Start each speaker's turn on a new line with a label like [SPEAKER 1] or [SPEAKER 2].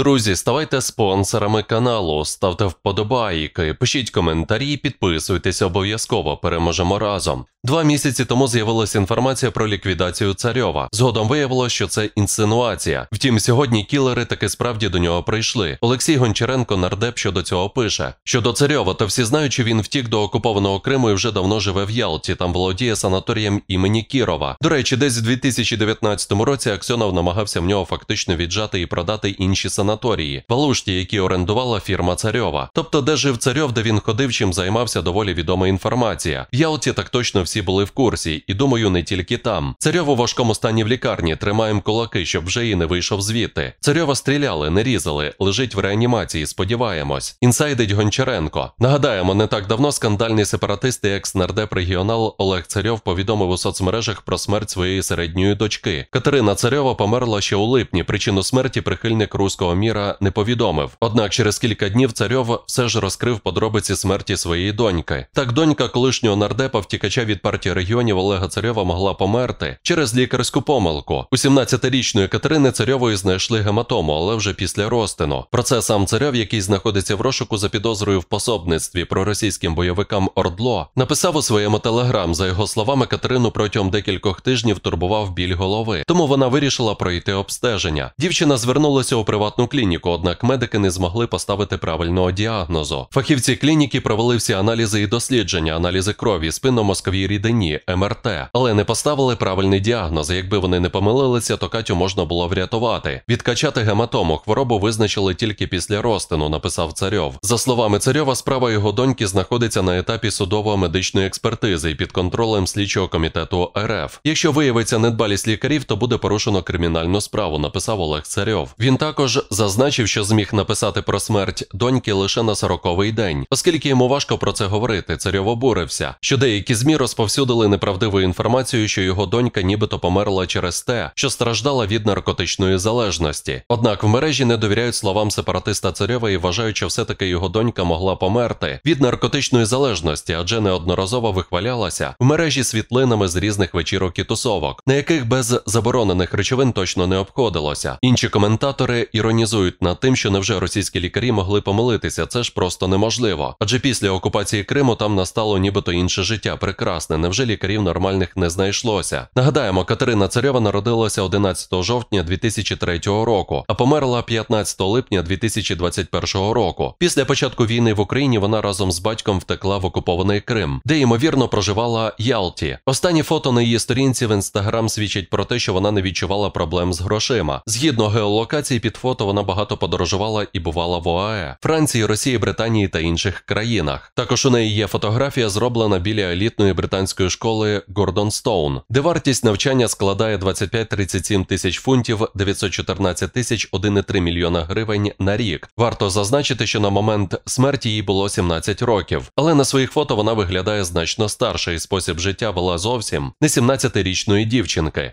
[SPEAKER 1] Друзі, ставайте спонсорами каналу, ставте вподобайки, пишіть коментарі, підписуйтесь обов'язково. Переможемо разом. Два місяці тому з'явилася інформація про ліквідацію царьова. Згодом виявилося, що це інсинуація. Втім, сьогодні кілери таки справді до нього прийшли. Олексій Гончаренко нардеп щодо цього пише: щодо царьова, то всі знають, що він втік до окупованого Криму і вже давно живе в Ялті. Там володіє санаторієм імені Кірова. До речі, десь у 2019 році Аксьонов намагався в нього фактично віджати і продати інші санаторії санаторії, в які орендувала фірма Царьова. Тобто, де жив Царьов, де він ходив, чим займався доволі відома інформація. В Ялті так точно всі були в курсі, і думаю, не тільки там. Царьов у важкому стані в лікарні тримаємо кулаки, щоб вже і не вийшов звідти. Царьова стріляли, не різали, лежить в реанімації. Сподіваємось. Інсайдить Гончаренко. Нагадаємо, не так давно скандальний сепаратист і екс-нардеп регіонал Олег Царьов повідомив у соцмережах про смерть своєї середньої дочки. Катерина Царьова померла ще у липні. Причину смерті прихильник руського Міра не повідомив. Однак через кілька днів царьов все ж розкрив подробиці смерті своєї доньки. Так донька колишнього нардепа втікача від партії регіонів Олега Царьова могла померти через лікарську помилку. У 17-річної Катерини Царьової знайшли гематому, але вже після розтину. Про це сам царьов, який знаходиться в розшуку за підозрою в пособництві проросійським бойовикам Ордло, написав у своєму телеграм. За його словами, Катерину протягом декількох тижнів турбував біль голови, тому вона вирішила пройти обстеження. Дівчина звернулася у приватну приватну клініку, однак медики не змогли поставити правильного діагнозу. Фахівці клініки провели всі аналізи і дослідження, аналізи крові, спинномозковій рідині, МРТ, але не поставили правильний діагноз. Якби вони не помилилися, то Катю можна було врятувати. Відкачати гематому хворобу визначили тільки після розтину, написав царьов. За словами царьова, справа його доньки знаходиться на етапі судово-медичної експертизи і під контролем слідчого комітету РФ. Якщо виявиться недбалість лікарів, то буде порушено кримінальну справу, написав Олег Царьов. Він також зазначив, що зміг написати про смерть доньки лише на сороковий день, оскільки йому важко про це говорити. Царьов обурився, що деякі змі розповсюдили неправдиву інформацію, що його донька нібито померла через те, що страждала від наркотичної залежності. Однак в мережі не довіряють словам сепаратиста Царьова і вважають, що все-таки його донька могла померти від наркотичної залежності, адже неодноразово вихвалялася в мережі світлинами з різних вечірок і тусовок, на яких без заборонених речовин точно не обходилося. Інші коментатори іронічно іронізують над тим, що невже російські лікарі могли помилитися. Це ж просто неможливо. Адже після окупації Криму там настало нібито інше життя. Прекрасне, невже лікарів нормальних не знайшлося? Нагадаємо, Катерина Царьова народилася 11 жовтня 2003 року, а померла 15 липня 2021 року. Після початку війни в Україні вона разом з батьком втекла в окупований Крим, де ймовірно проживала Ялті. Останні фото на її сторінці в інстаграм свідчать про те, що вона не відчувала проблем з грошима. Згідно геолокації, під фото вона багато подорожувала і бувала в ОАЕ, Франції, Росії, Британії та інших країнах. Також у неї є фотографія, зроблена біля елітної британської школи Гордон Стоун, де вартість навчання складає 25-37 тисяч фунтів, 914 тисяч 1,3 мільйона гривень на рік. Варто зазначити, що на момент смерті їй було 17 років, але на своїх фото вона виглядає значно старше, і спосіб життя була зовсім не 17-річної дівчинки.